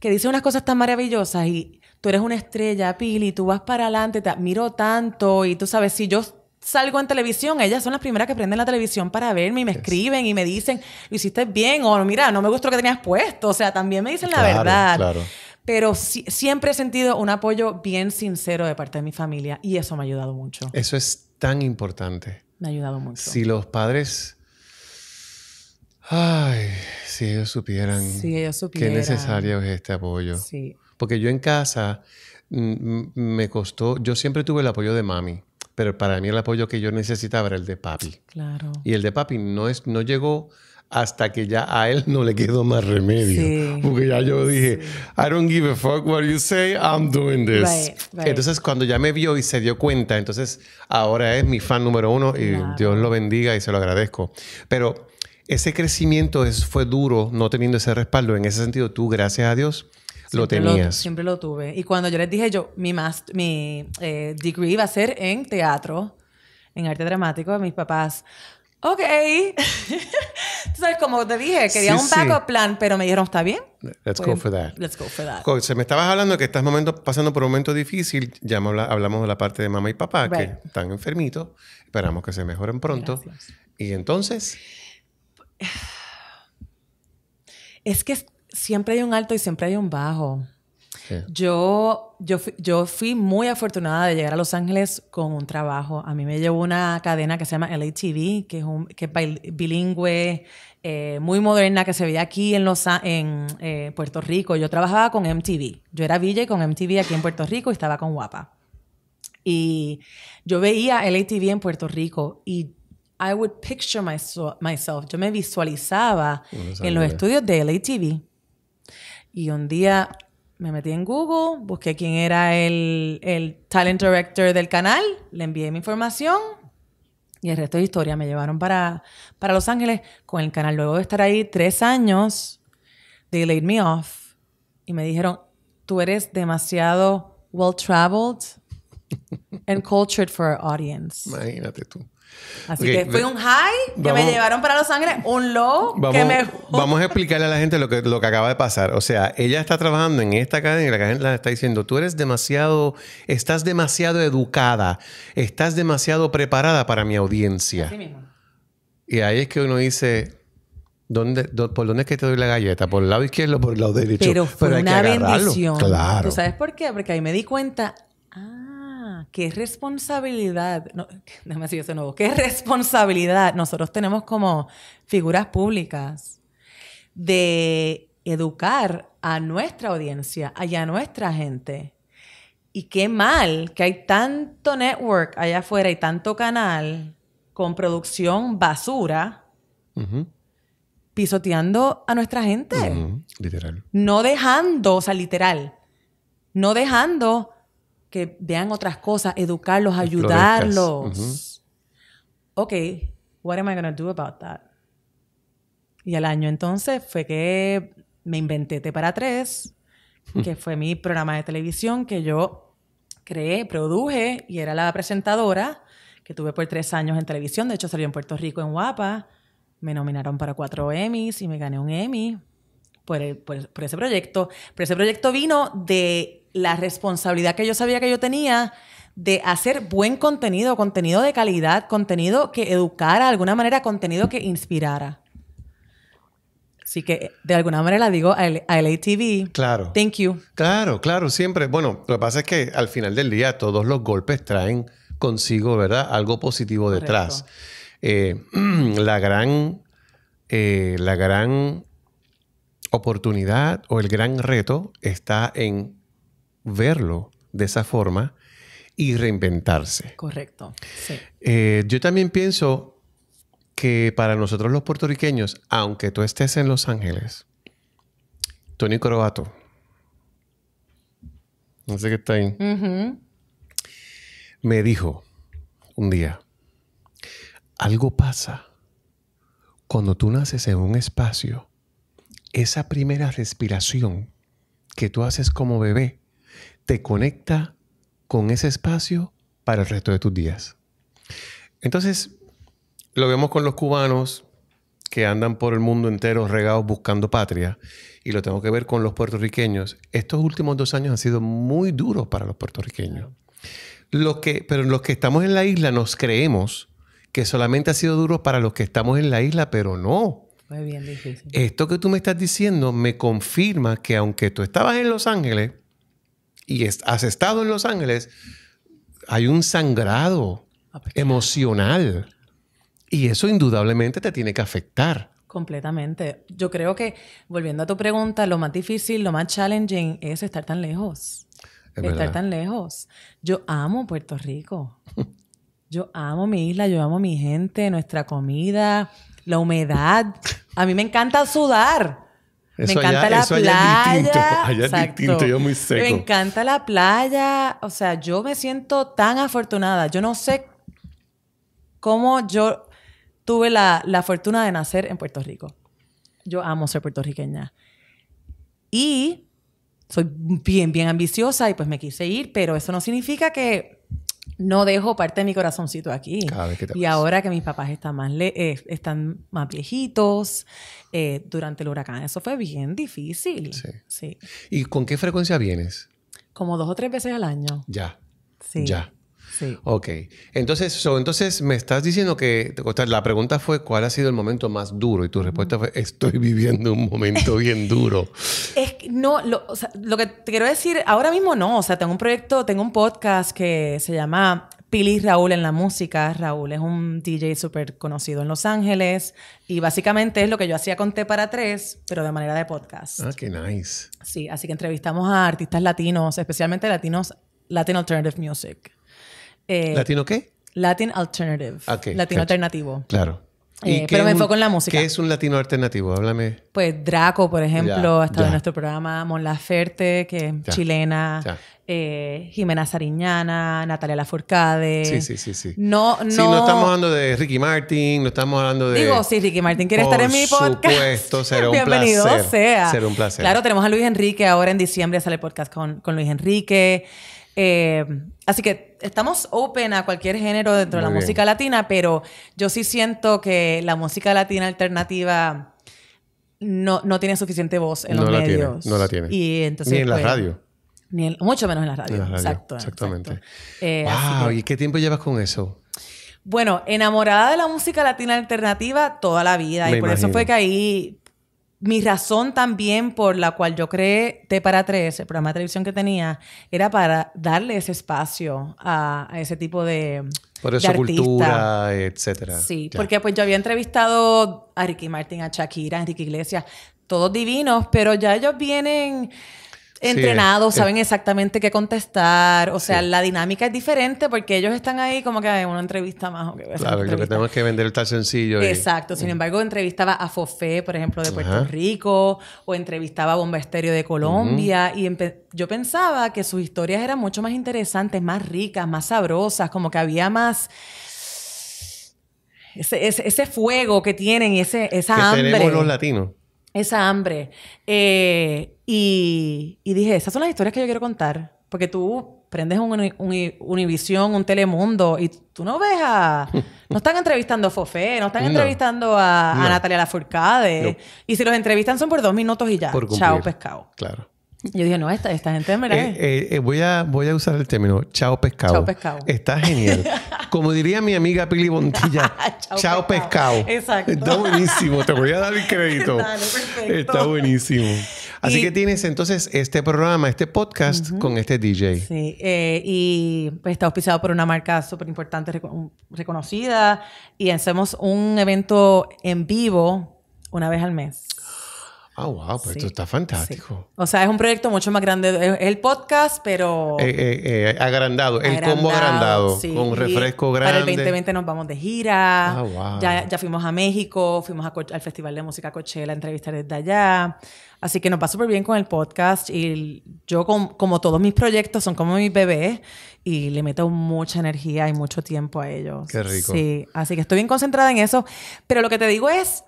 que dicen unas cosas tan maravillosas y tú eres una estrella, Pili, tú vas para adelante, te admiro tanto y tú sabes, si yo salgo en televisión, ellas son las primeras que prenden la televisión para verme y me escriben y me dicen, lo hiciste bien, o mira, no me gustó que tenías puesto. O sea, también me dicen la verdad. Claro. Pero siempre he sentido un apoyo bien sincero de parte de mi familia y eso me ha ayudado mucho. Eso es tan importante. Me ha ayudado mucho. Si los padres. Ay, si ellos supieran, si ellos supieran. qué necesario es este apoyo. Sí. Porque yo en casa mm, me costó, yo siempre tuve el apoyo de mami pero para mí el apoyo que yo necesitaba era el de papi. Claro. Y el de papi no, es, no llegó hasta que ya a él no le quedó más remedio. Porque ya yo dije, I don't give a fuck what you say, I'm doing this. Entonces cuando ya me vio y se dio cuenta, entonces ahora es mi fan número uno y Dios lo bendiga y se lo agradezco. Pero ese crecimiento es, fue duro no teniendo ese respaldo. En ese sentido, tú, gracias a Dios, lo tenías. siempre lo tuve. Y cuando yo les dije, yo, mi, master, mi eh, degree va a ser en teatro, en arte dramático, mis papás, ok. Entonces, (laughs) como te dije, quería un backup plan, pero me dijeron, ¿está bien? Let's go pues, for that. Let's go for that. Se me estabas hablando que estás momento, pasando por un momento difícil. Ya hablamos de la parte de mamá y papá, que están enfermitos. Esperamos que se mejoren pronto. Y entonces... Es que siempre hay un alto y siempre hay un bajo. Yo, yo, fui, muy afortunada de llegar a Los Ángeles con un trabajo. A mí me llevó una cadena que se llama LATV, e que es, que bilingüe, eh, muy moderna, que se veía aquí en, los, en eh, Puerto Rico. Yo trabajaba con MTV. Yo era VJ con MTV aquí en Puerto Rico y estaba con Guapa. Y yo veía LATV e en Puerto Rico y I would picture myself, yo me visualizaba en los estudios de LATV y un día me metí en Google, busqué quién era el, el talent director del canal, le envié mi información y el resto de historia. Me llevaron para, para Los Ángeles con el canal. Luego de estar ahí tres años, they laid me off y me dijeron, tú eres demasiado well traveled and cultured for our audience. Imagínate tú. Así que fue un high, que me llevaron para Los Ángeles, un low, vamos, que me... vamos a explicarle a la gente lo que, lo que acaba de pasar. O sea, ella está trabajando en esta cadena y la cadena la está diciendo, tú eres demasiado, estás demasiado educada, estás demasiado preparada para mi audiencia. Y ahí es que uno dice, ¿Dónde, ¿Por dónde es que te doy la galleta? ¿Por el lado izquierdo o por el lado derecho? Pero fue una bendición. Claro. ¿Tú sabes por qué? Porque ahí me di cuenta qué responsabilidad, déjame decir eso nuevo, qué responsabilidad nosotros tenemos como figuras públicas de educar a nuestra audiencia y a nuestra gente. Y qué mal que hay tanto network allá afuera y tanto canal con producción basura pisoteando a nuestra gente. Literal. No dejando, o sea, literal, no dejando que vean otras cosas, educarlos, ayudarlos. Ok, what am I gonna do about that? Y el año entonces fue que me inventé T para tres, que fue mi programa de televisión que yo creé, produje y era la presentadora que tuve por tres años en televisión. De hecho, salió en Puerto Rico en Guapa. Me nominaron para cuatro Emmys y me gané un Emmy por ese proyecto. Pero ese proyecto vino de la responsabilidad que yo sabía que yo tenía de hacer buen contenido, contenido de calidad, contenido que educara de alguna manera, contenido que inspirara. Así que de alguna manera la digo a, LATV. Claro. Thank you. Claro, claro, siempre. Bueno, lo que pasa es que al final del día todos los golpes traen consigo, ¿verdad? Algo positivo detrás. Eh, (clears throat) la gran, eh, la gran oportunidad o el gran reto está en verlo de esa forma y reinventarse. Correcto. Eh, yo también pienso que para nosotros los puertorriqueños, aunque tú estés en Los Ángeles, Tony Corobato, no sé qué está ahí, me dijo un día, algo pasa cuando tú naces en un espacio, esa primera respiración que tú haces como bebé, te conecta con ese espacio para el resto de tus días. Entonces, lo vemos con los cubanos que andan por el mundo entero regados buscando patria y lo tengo que ver con los puertorriqueños. Estos últimos dos años han sido muy duros para los puertorriqueños. Lo que, pero los que estamos en la isla nos creemos que solamente ha sido duro para los que estamos en la isla, pero no. Muy bien Esto que tú me estás diciendo me confirma que aunque tú estabas en Los Ángeles, y has estado en Los Ángeles, hay un sangrado ah, pues emocional. Y eso indudablemente te tiene que afectar. Completamente. Yo creo que, volviendo a tu pregunta, lo más difícil, lo más challenging es estar tan lejos. estar tan lejos. Yo amo Puerto Rico. (laughs) Yo amo mi isla, yo amo mi gente, nuestra comida, la humedad. A mí me encanta sudar me encanta la playa. Allá yo Me encanta la playa. O sea, yo me siento tan afortunada. Yo no sé cómo yo tuve la, la fortuna de nacer en Puerto Rico. Yo amo ser puertorriqueña. Y soy bien, bien ambiciosa y pues me quise ir, pero eso no significa que no dejo parte de mi corazoncito aquí. y ahora que mis papás están más, le eh, están más viejitos, eh, durante el huracán eso fue bien difícil. sí. ¿Y con qué frecuencia vienes? Como dos o tres veces al año. Ya. Sí. Ya. Ok. Entonces, entonces me estás diciendo que la pregunta fue cuál ha sido el momento más duro y tu respuesta fue estoy (laughs) viviendo un momento bien duro. (laughs) Es que no, lo, lo que te quiero decir ahora mismo no, o sea, tengo un proyecto, tengo un podcast que se llama Pili Raúl en la música. Raúl es un DJ súper conocido en Los Ángeles y básicamente es lo que yo hacía con T para Tres, pero de manera de podcast. Ah, qué nice. Sí, así que entrevistamos a artistas latinos, especialmente latinos, Latin Alternative Music. Eh, ¿Latino qué? Latin Alternative. Ah, latino alternativo. Claro. Eh, ¿Y pero me enfoco en la música. ¿Qué es un latino alternativo? Háblame. Pues Draco, por ejemplo, ha estado en nuestro programa. Mon Laferte, que es chilena. Eh, Jimena Sariñana, Natalia Lafourcade. Sí, sí, sí, No, no... no estamos hablando de Ricky Martin, no estamos hablando de... Digo, sí, Ricky Martin quiere estar en mi podcast. Por supuesto, (laughs) será un placer. Será un placer. Claro, tenemos a Luis Enrique ahora en diciembre, sale el podcast con, con Luis Enrique. Eh, así que estamos open a cualquier género dentro de la música latina, pero yo sí siento que la música latina alternativa no, tiene suficiente voz en los medios. no la tiene. Y Ni en la pues, radio. mucho menos en la radio. exacto. Exactamente. Eh, wow, ¿y qué tiempo llevas con eso? Bueno, enamorada de la música latina alternativa toda la vida. y por eso fue que ahí mi razón también por la cual yo creé T para 3, el programa de televisión que tenía, era para darle ese espacio a, ese tipo de. Por cultura, etcétera. Sí, porque pues yo había entrevistado a Ricky Martin, a Shakira, a Enrique Iglesias, todos divinos, pero ya ellos vienen entrenados, saben exactamente qué contestar. O sea, la dinámica es diferente porque ellos están ahí como que en una entrevista más. O que claro, lo que tenemos que vender está sencillo. Exacto. Sin mm. embargo, entrevistaba a Fofé, por ejemplo, de Puerto Rico, o entrevistaba a Bomba Estéreo de Colombia. Y yo pensaba que sus historias eran mucho más interesantes, más ricas, más sabrosas, como que había más. Ese, fuego que tienen y ese, esa hambre. Tenemos los latinos esa hambre. Eh, y, dije, esas son las historias que yo quiero contar, porque tú prendes un, un, un Telemundo, y tú no ves a... (laughs) No están entrevistando a Fofé, no están entrevistando a, Natalia Lafourcade. Y si los entrevistan son por dos minutos y ya. Por Chao, pescado. Claro. Yo dije, no, esta, esta gente me eh, eh, eh, voy, a, voy a usar el término chao pescado. Chao pescado. Está genial. (laughs) Como diría mi amiga Pili Bontilla, (laughs) chao, pescado. Exacto. Está buenísimo. Te voy a dar el crédito. (laughs) perfecto. Está buenísimo. Así que tienes entonces este programa, este podcast con este DJ. Sí, y pues, está auspiciado por una marca súper importante, reconocida, y hacemos un evento en vivo una vez al mes. Ah, wow, pero pues esto está fantástico. O sea, es un proyecto mucho más grande. Es eh, el podcast, pero. Eh, eh, agrandado. el combo agrandado, sí. con refresco grande. Para el 2020 nos vamos de gira. Ah, ya, fuimos a México, fuimos al Festival de Música Coachella, entrevistar desde allá. Así que nos va súper bien con el podcast. Y yo, como todos mis proyectos, son como mis bebés y le meto mucha energía y mucho tiempo a ellos. Qué rico. Sí, así que estoy bien concentrada en eso. Pero lo que te digo es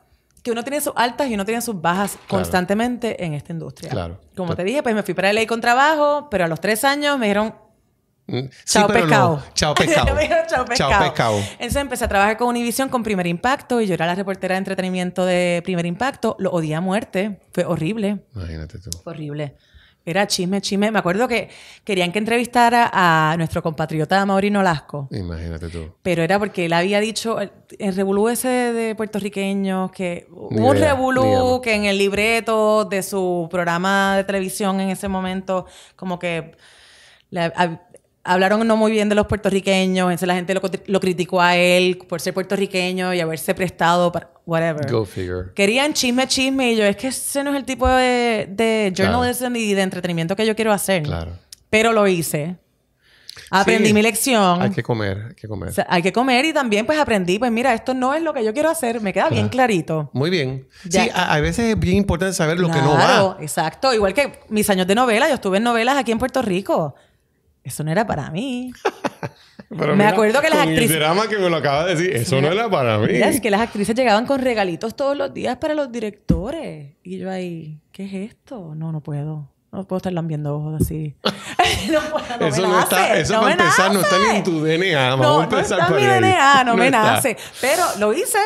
uno tiene sus altas y uno tiene sus bajas constantemente en esta industria. Claro. Como te dije, pues me fui para ley con trabajo, pero a los tres años me dijeron chao, pescado. chao, pescado. chao pescado. Entonces empecé a trabajar con Univision con Primer Impacto y yo era la reportera de entretenimiento de Primer Impacto. Lo odié a muerte. Fue horrible. Imagínate tú. horrible. Era chisme, chisme. Me acuerdo que querían que entrevistara a nuestro compatriota Maurino Lasco. Imagínate tú. Pero era porque él había dicho, el revolú ese de puertorriqueños, que un revolú que en el libreto de su programa de televisión en ese momento, como que hablaron no muy bien de los puertorriqueños, la gente lo, criticó a él por ser puertorriqueño y haberse prestado para whatever. Go figure. Querían chisme, chisme y yo, es que ese no es el tipo de, de journalism y de entretenimiento que yo quiero hacer. Claro. Pero lo hice. Aprendí mi lección. Hay que comer, hay que comer. hay que comer y también pues aprendí, pues mira, esto no es lo que yo quiero hacer, me queda bien clarito. Muy bien. Sí, a, veces es bien importante saber lo que no va. Claro, exacto. Igual que mis años de novela, yo estuve en novelas aquí en Puerto Rico eso no era para mí. (laughs) me acuerdo que las actrices. El drama que me lo acaba de decir, eso no era para mí. Mira, es que las actrices llegaban con regalitos todos los días para los directores. Y yo ahí, ¿qué es esto? No, no puedo. No puedo estar lambiendo ojos así. (laughs) no, puedo, no eso me no nace, está, eso no para empezar, no está ni en tu DNA. no, no está en mi DNA, no, me nace. Pero lo hice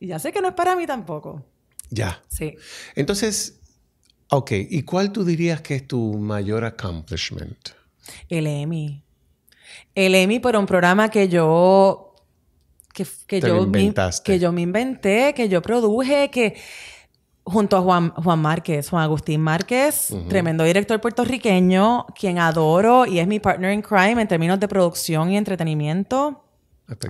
y ya sé que no es para mí tampoco. Ya. Sí. Entonces, ok, ¿y cuál tú dirías que es tu mayor accomplishment? El EMI El EMI pero un programa que yo. Que, que yo que yo me inventé, que yo produje, que junto a Juan, Juan Márquez, Juan Agustín Márquez, tremendo director puertorriqueño, quien adoro y es mi partner in crime en términos de producción y entretenimiento.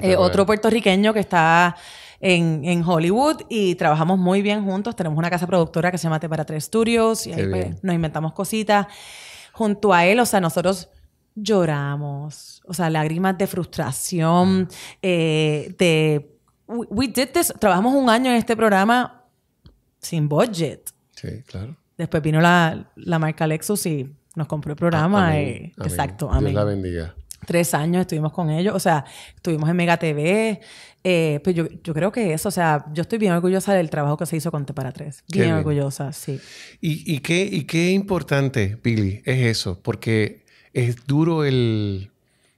Eh, otro puertorriqueño que está en, en, Hollywood y trabajamos muy bien juntos. Tenemos una casa productora que se llama Para tres Studios y ahí pues, nos inventamos cositas junto a él, o sea, nosotros lloramos, o sea, lágrimas de frustración, mm. eh, de... We, trabajamos un año en este programa sin budget. Sí, claro. Después vino la, marca Lexus y nos compró el programa. Ah, exacto, amén. Dios la bendiga. Tres años estuvimos con ellos, o sea, estuvimos en Mega TV, eh, pues yo, yo, creo que eso, o sea, yo estoy bien orgullosa del trabajo que se hizo con Te para Tres. Bien, orgullosa, sí. Y, y, qué, y qué importante, Billy, es eso, porque es duro el,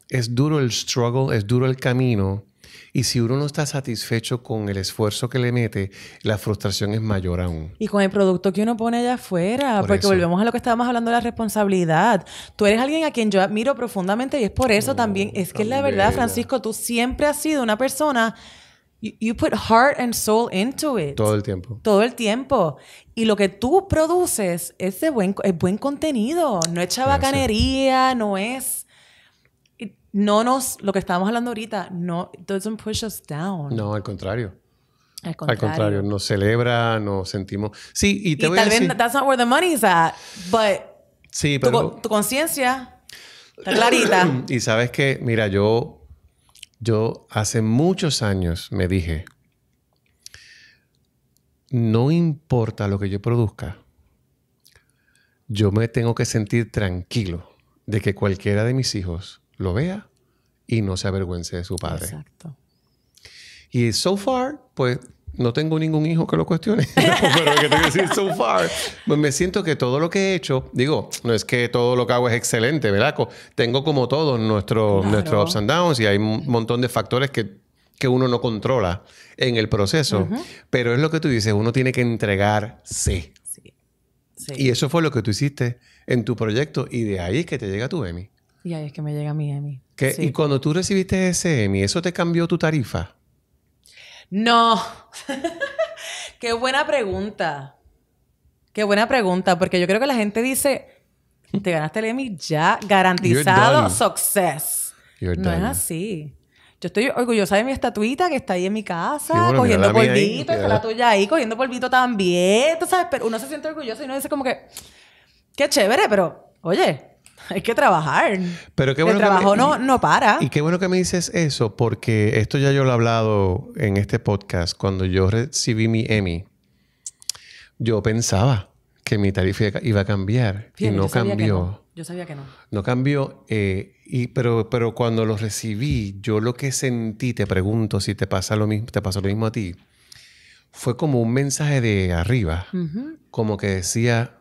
es duro el struggle, es duro el camino y si uno no está satisfecho con el esfuerzo que le mete, la frustración es mayor aún. Y con el producto que uno pone allá afuera, porque volvemos a lo que estábamos hablando de la responsabilidad. Tú eres alguien a quien yo admiro profundamente y es por eso también, es que es la verdad, Francisco, tú siempre has sido una persona... You, put heart and soul into it. Todo el tiempo. Todo el tiempo. Y lo que tú produces es, buen, es buen contenido. No es chabacanería, no es no nos, lo que estábamos hablando ahorita, no, it doesn't push down. No, al contrario. Al contrario. nos celebra, nos sentimos. Sí, y te voy tal a decir... vez that's not where the money is at, but sí, pero... tu, tu conciencia está clarita. (clears throat) y sabes que, mira, yo, yo hace muchos años me dije, no importa lo que yo produzca, yo me tengo que sentir tranquilo de que cualquiera de mis hijos lo vea y no se avergüence de su padre. Exacto. Y so far, pues no tengo ningún hijo que lo cuestione. (laughs) pero que tengo que decir so far. Pues me siento que todo lo que he hecho, digo, no es que todo lo que hago es excelente, ¿verdad? Tengo como todos nuestro ups and downs y hay un montón de factores que, que uno no controla en el proceso. Pero es lo que tú dices, uno tiene que entregarse. Sí. Y eso fue lo que tú hiciste en tu proyecto y de ahí es que te llega tu Emmy. Y ahí es que me llega mi emi ¿Y cuando tú recibiste ese emi eso te cambió tu tarifa? No. (laughs) Qué buena pregunta. Qué buena pregunta, porque yo creo que la gente dice, te ganaste el Emi ya, garantizado success. no es así. Yo estoy orgullosa de mi estatuita que está ahí en mi casa, cogiendo polvito, está la tuya ahí, cogiendo polvito también, tú sabes, pero uno se siente orgulloso y uno dice como que, qué chévere, pero oye, (laughs) hay que trabajar. Pero El trabajo no, no para. Y qué bueno que me dices eso, porque esto ya yo lo he hablado en este podcast. Cuando yo recibí mi Emmy, yo pensaba que mi tarifa iba a cambiar y no cambió. Yo sabía que no. No cambió, eh, y, pero, pero cuando lo recibí, yo lo que sentí, te pregunto si te pasa lo mismo, te pasó lo mismo a ti, fue como un mensaje de arriba, como que decía,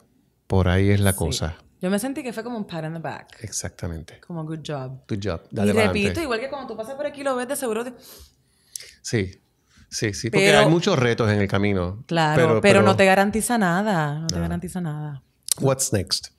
por ahí es la cosa. Yo me sentí que fue como un pat on the back. Exactamente. Como good job. Good job. Dale y repito, igual que cuando tú pasas por aquí lo ves de seguro. Sí. Sí, sí, porque hay muchos retos en el camino. Claro, pero, pero, no te garantiza nada. No te garantiza nada. What's next?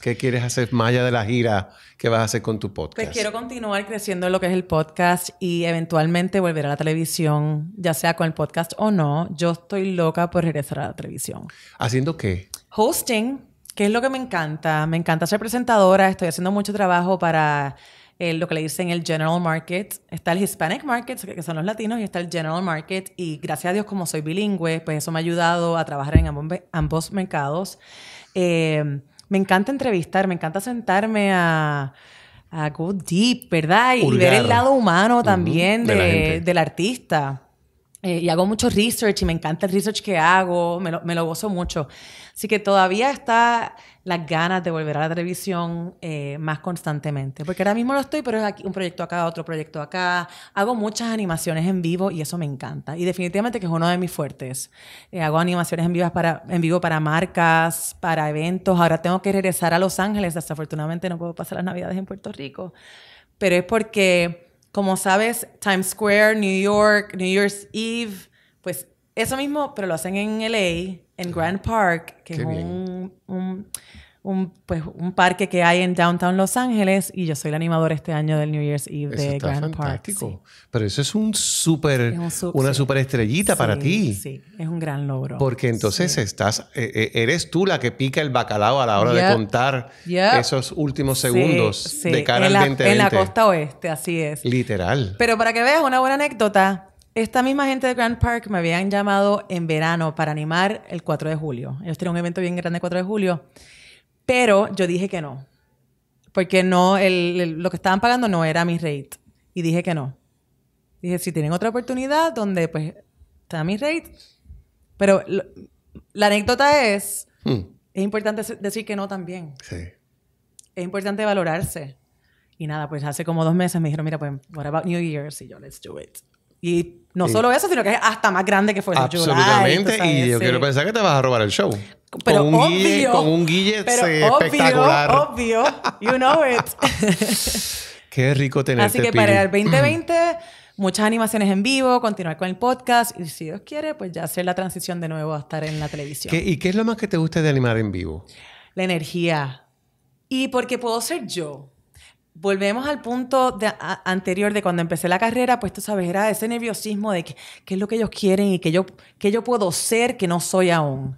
¿Qué quieres hacer más allá de la gira ¿Qué vas a hacer con tu podcast? Pues quiero continuar creciendo en lo que es el podcast y eventualmente volver a la televisión, ya sea con el podcast o no. Yo estoy loca por regresar a la televisión. ¿Haciendo qué? Hosting. ¿Qué es lo que me encanta? Me encanta ser presentadora, estoy haciendo mucho trabajo para eh, lo que le dicen el general market. Está el Hispanic market, que son los latinos, y está el general market. Y gracias a Dios, como soy bilingüe, pues eso me ha ayudado a trabajar en ambos, ambos mercados. Eh, me encanta entrevistar, me encanta sentarme a go deep, ¿verdad? Y ver el lado humano también del artista. Eh, y hago mucho research y me encanta el research que hago, me lo, gozo mucho. Así que todavía está las ganas de volver a la televisión eh, más constantemente, porque ahora mismo lo estoy, pero es aquí, un proyecto acá, otro proyecto acá. Hago muchas animaciones en vivo y eso me encanta. Y definitivamente que es uno de mis fuertes. Eh, hago animaciones en para, en vivo para marcas, para eventos. Ahora tengo que regresar a Los Ángeles, desafortunadamente no puedo pasar las navidades en Puerto Rico, pero es porque como sabes, Times Square, New York, New Year's Eve, pues eso mismo, pero lo hacen en LA, en Grand Park, que un, un, pues, un parque que hay en Downtown Los Ángeles y yo soy el animador este año del New Year's Eve de está Grand fantástico. Park. Sí. Pero eso es un súper, una súper estrellita para ti. Sí, es un gran logro. Porque entonces estás, eh, eh, eres tú la que pica el bacalao a la hora de contar esos últimos segundos de cara al 2020. en la costa oeste, así es. Literal. Pero para que veas una buena anécdota, esta misma gente de Grand Park me habían llamado en verano para animar el 4 de julio. Ellos tienen un evento bien grande el 4 de julio. Pero yo dije que no. Porque no, el, lo que estaban pagando no era mi rate. Y dije que no. Dije, si tienen otra oportunidad donde pues está mi rate. Pero la anécdota es, hmm. es importante decir que no también. Sí. Es importante valorarse. Y nada, pues hace como dos meses me dijeron, mira, pues, what about New Year's? Y yo, let's do it. Y no solo eso, sino que es hasta más grande que fue el Absolutamente. y yo quiero pensar que te vas a robar el show pero con un obvio, con un guille obvio, Obvio, you know it. (laughs) Qué rico tener. Así que para el 2020, muchas animaciones en vivo, continuar con el podcast y si Dios quiere, pues ya hacer la transición de nuevo a estar en la televisión. ¿Y qué es lo más que te gusta de animar en vivo? La energía. Y porque puedo ser yo. Volvemos al punto anterior de cuando empecé la carrera, pues tú sabes, era ese nerviosismo de qué es lo que ellos quieren y que yo, que yo puedo ser que no soy aún.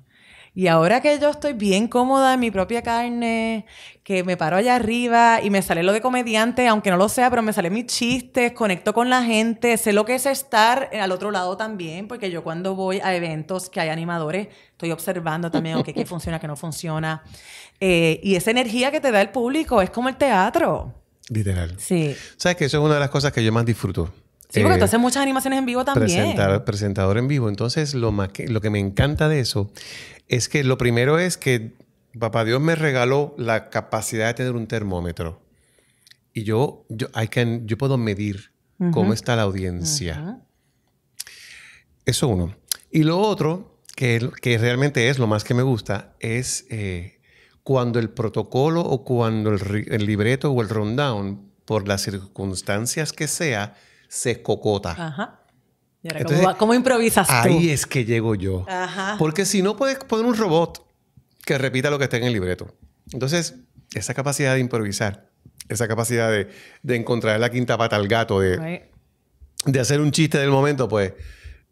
Y ahora que yo estoy bien cómoda en mi propia carne, que me paro allá arriba y me sale lo de comediante, aunque no lo sea, pero me salen mis chistes, conecto con la gente, sé lo que es estar eh, al otro lado también, porque yo cuando voy a eventos que hay animadores, estoy observando también okay, qué (laughs) funciona, qué no funciona. Eh, y esa energía que te da el público es como el teatro. Literal. Sí. ¿Sabes que Eso es una de las cosas que yo más disfruto. Sí, porque tú eh, haces muchas animaciones en vivo también. presentador en vivo. Entonces, lo, más lo que me encanta de eso es que lo primero es que papá Dios me regaló la capacidad de tener un termómetro. Y yo, yo, yo puedo medir cómo está la audiencia. Eso uno. Y lo otro, que, realmente es lo más que me gusta, es eh, cuando el protocolo o cuando el, el, libreto o el rundown, por las circunstancias que sea, se cocota. Ajá. ¿cómo, improvisas tú? Ahí es que llego yo. Porque si no, puedes poner un robot que repita lo que está en el libreto. Entonces, esa capacidad de improvisar, esa capacidad de, de encontrar la quinta pata al gato, de, de hacer un chiste del momento, pues...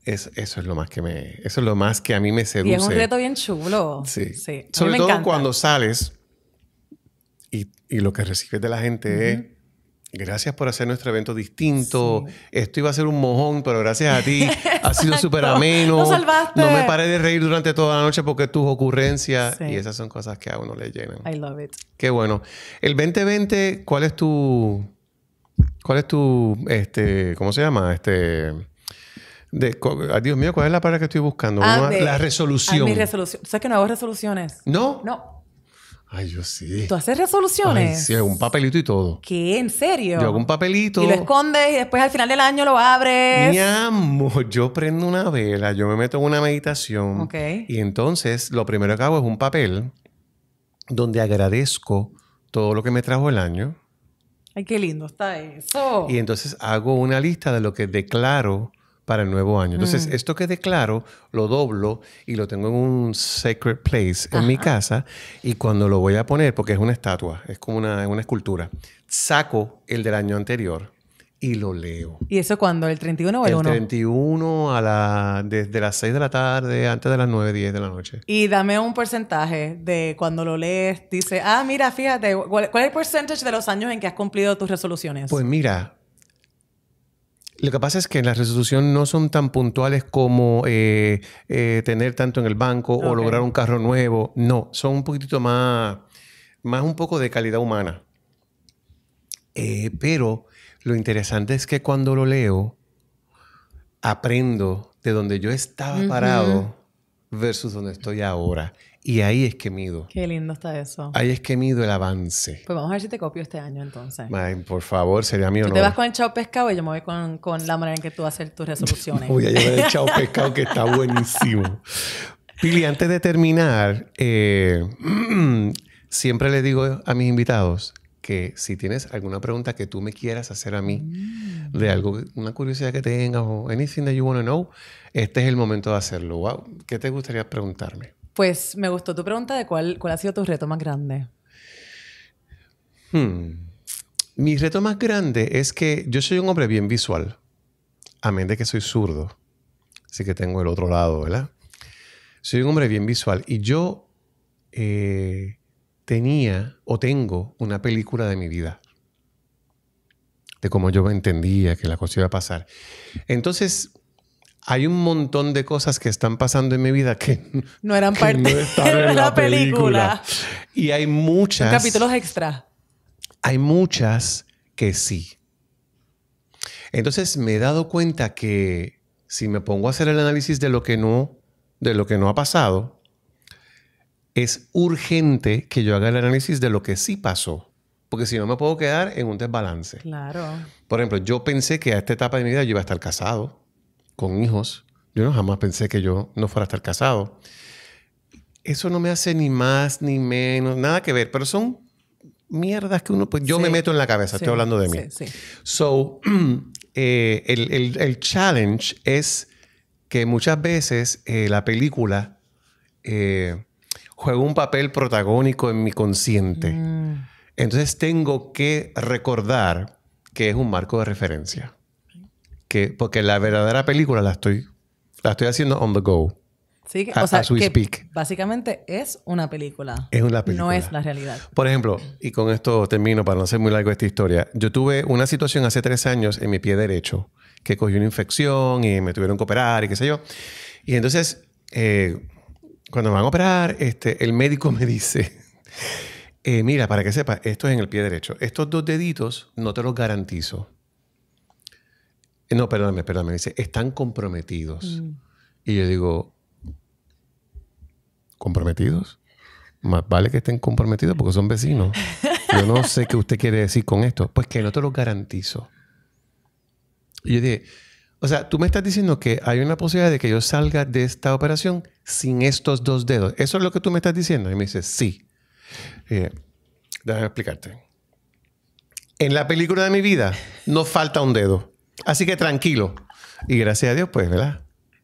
Es, eso es lo más que me eso es lo más que a mí me seduce. Y es un reto bien chulo. Sí. Sobre todo cuando sales y, y, lo que recibes de la gente es Gracias por hacer nuestro evento distinto. Esto iba a ser un mojón, pero gracias a ti (laughs) ha sido súper ameno. No me paré de reír durante toda la noche porque tus ocurrencias y esas son cosas que a uno le llenan. I love it. Qué bueno. El 2020, ¿cuál es tu cuál es tu este cómo se llama? Este de, Dios mío, ¿cuál es la palabra que estoy buscando? Ah, la ah, resolución. mi resolución. ¿Sabes que no hago resoluciones? No. No. Ay, yo sí. ¿Tú haces resoluciones? sí, un papelito y todo. ¿Qué? ¿En serio? Yo hago un papelito. Y lo escondes y después al final del año lo abres. Mi amor, yo prendo una vela, yo me meto en una meditación. Ok. Y entonces lo primero que hago es un papel donde agradezco todo lo que me trajo el año. Ay, qué lindo está eso. Y entonces hago una lista de lo que declaro para el nuevo año. Entonces, mm. esto que declaro, lo doblo y lo tengo en un sacred place en mi casa y cuando lo voy a poner, porque es una estatua, es como una, escultura, saco el del año anterior y lo leo. ¿Y eso cuando ¿El 31 o el, el El 31 a la, desde las 6 de la tarde, antes de las 9, 10 de la noche. Y dame un porcentaje de cuando lo lees, dice, ah, mira, fíjate, cuál es el porcentaje de los años en que has cumplido tus resoluciones? Pues mira, lo que pasa es que las resoluciones no son tan puntuales como eh, eh, tener tanto en el banco o lograr un carro nuevo. No, son un poquitito más, más un poco de calidad humana. Eh, pero lo interesante es que cuando lo leo, aprendo de donde yo estaba parado versus donde estoy ahora. Y ahí es que mido. Qué lindo está eso. Ahí es que mido el avance. Pues vamos a ver si te copio este año entonces. por favor, sería mío. Tú te vas con el chao pescado y yo me voy con, la manera en que tú haces tus resoluciones. (laughs) voy a llevar el chao (laughs) pescado que está buenísimo. Pili, antes de terminar, eh, (clears throat) siempre le digo a mis invitados que si tienes alguna pregunta que tú me quieras hacer a mí, mm. de algo, una curiosidad que tengas o anything that you want to know, este es el momento de hacerlo. ¿Qué te gustaría preguntarme? Pues me gustó tu pregunta de cuál, cuál ha sido tu reto más grande. Hmm. Mi reto más grande es que yo soy un hombre bien visual, A menos de que soy zurdo, así que tengo el otro lado, ¿verdad? Soy un hombre bien visual y yo eh, tenía o tengo una película de mi vida, de cómo yo entendía que la cosa iba a pasar. Entonces, hay un montón de cosas que están pasando en mi vida que (laughs) no eran parte (laughs) de la, película. Y hay muchas. Capítulos extra. Hay muchas que sí. Entonces me he dado cuenta que si me pongo a hacer el análisis de lo que no, de lo que no ha pasado, es urgente que yo haga el análisis de lo que sí pasó. Porque si no me puedo quedar en un desbalance. Claro. Por ejemplo, yo pensé que a esta etapa de mi vida yo iba a estar casado con hijos. Yo no jamás pensé que yo no fuera a estar casado. Eso no me hace ni más ni menos, nada que ver, pero son mierdas que uno, pues yo me meto en la cabeza, estoy hablando de mí. so, (clears throat) eh, el, el, el, challenge es que muchas veces eh, la película eh, juega un papel protagónico en mi consciente. Mm. Entonces tengo que recordar que es un marco de referencia que, porque la verdadera película la estoy, la estoy haciendo on the go. Sí, o sea, básicamente es una película. Es una película. No es la realidad. Por ejemplo, y con esto termino para no hacer muy largo esta historia. Yo tuve una situación hace tres años en mi pie derecho que cogí una infección y me tuvieron que operar y qué sé yo. Y entonces, eh, cuando me van a operar, este, el médico me dice, eh, mira, para que sepas, esto es en el pie derecho. Estos dos deditos no te los garantizo. Eh, no, perdóname, perdóname. Dice, están comprometidos. Mm. Y yo digo, ¿comprometidos? Más vale que estén comprometidos porque son vecinos. Yo no sé qué usted quiere decir con esto. Pues que no te lo garantizo. Y yo dije, o sea, tú me estás diciendo que hay una posibilidad de que yo salga de esta operación sin estos dos dedos. ¿Eso es lo que tú me estás diciendo? Y me dice, sí. déjame explicarte. En la película de mi vida no falta un dedo. Así que tranquilo. Y gracias a Dios, pues, ¿verdad?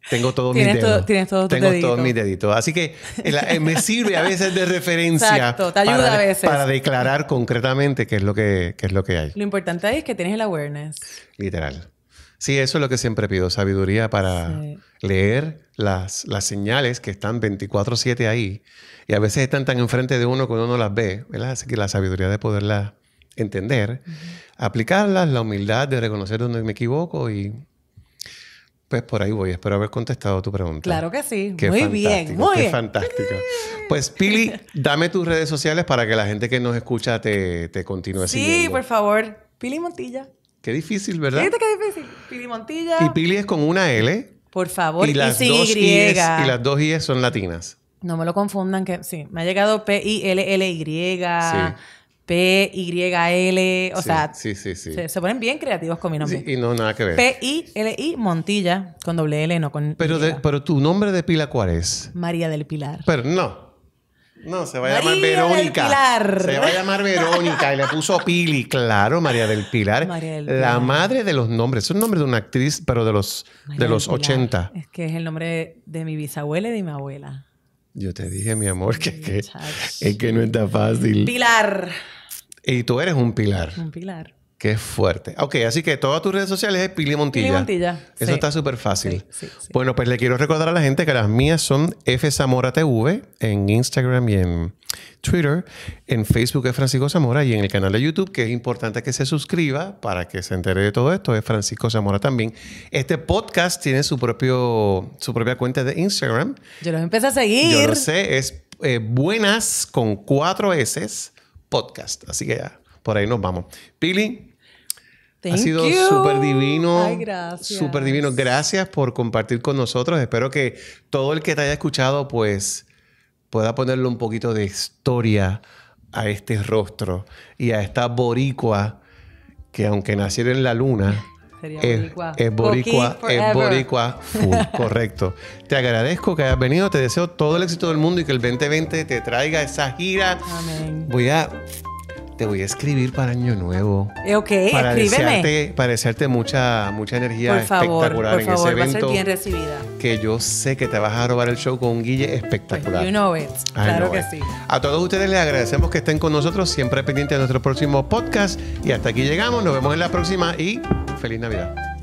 Tengo todos mis Tienes Todo, tienes deditos. Tengo todos mis deditos. Así que eh, me sirve a veces de referencia. Exacto, te ayuda para, a veces. Para declarar concretamente qué es, lo que, es lo que hay. Lo importante ahí es que tienes el awareness. Literal. Sí, eso es lo que siempre pido, sabiduría para leer las, las, señales que están 24/7 ahí y a veces están tan enfrente de uno que uno no las ve, ¿verdad? Así que la sabiduría de poderlas entender, aplicarlas, la humildad de reconocer donde me equivoco y pues por ahí voy. Espero haber contestado tu pregunta. Claro que sí. muy bien, muy qué fantástico. (laughs) Pues Pili, dame tus redes sociales para que la gente que nos escucha te, te continúe sí, Sí, por favor. Pili Montilla. Qué difícil, ¿verdad? Fíjate qué difícil. Pili Montilla. Y Pili es con una L. Por favor, y las, dos, y las dos I's son latinas. No me lo confundan, que sí, me ha llegado P-I-L-L-Y. Sí. P-Y-L, o sea, sí, sí, se, se, ponen bien creativos con mi nombre. y no, nada que ver. P-I-L-I Montilla, con doble L, no con... Pero, pero tu nombre de pila, ¿cuál es? María del Pilar. Pero no. No, se va a llamar Verónica. Del Pilar. Se va a llamar Verónica y le puso Pili. Claro, María del Pilar. La madre de los nombres. Es un nombre de una actriz, pero de los, de los 80. Es que es el nombre de mi bisabuela y de mi abuela. Yo te dije, mi amor, que, que, es que no está fácil. Pilar. Y tú eres un pilar. Un pilar. Qué fuerte. Ok, así que todas tus redes sociales es Pili Montilla. Pili Montilla. Eso está súper fácil. bueno, pues le quiero recordar a la gente que las mías son FsamoraTV en Instagram y en Twitter. En Facebook es Francisco Zamora y en el canal de YouTube, que es importante que se suscriba para que se entere de todo esto, es Francisco Zamora también. Este podcast tiene su, propio, su propia cuenta de Instagram. Yo los empecé a seguir. Yo lo sé, es eh, Buenas con cuatro S podcast. Así que ya, por ahí nos vamos. Pili, ha sido súper divino. Súper divino. Gracias por compartir con nosotros. Espero que todo el que te haya escuchado, pues, pueda ponerle un poquito de historia a este rostro y a esta boricua que aunque naciera en la luna, sería boricua. Es, boricua, es boricua full, (laughs) correcto. Te agradezco que hayas venido, te deseo todo el éxito del mundo y que el 2020 te traiga esa gira. Amén. Voy a te voy a escribir para Año Nuevo. Eh, ok, escríbeme. Parecerte para desearte mucha, mucha energía espectacular en favor, ese evento. Va a ser bien recibida. Que yo sé que te vas a robar el show con un Guille espectacular. Pues, you know it. claro que sí. A todos ustedes les agradecemos que estén con nosotros, siempre pendientes de nuestro próximo podcast. Y hasta aquí llegamos. Nos vemos en la próxima y feliz Navidad.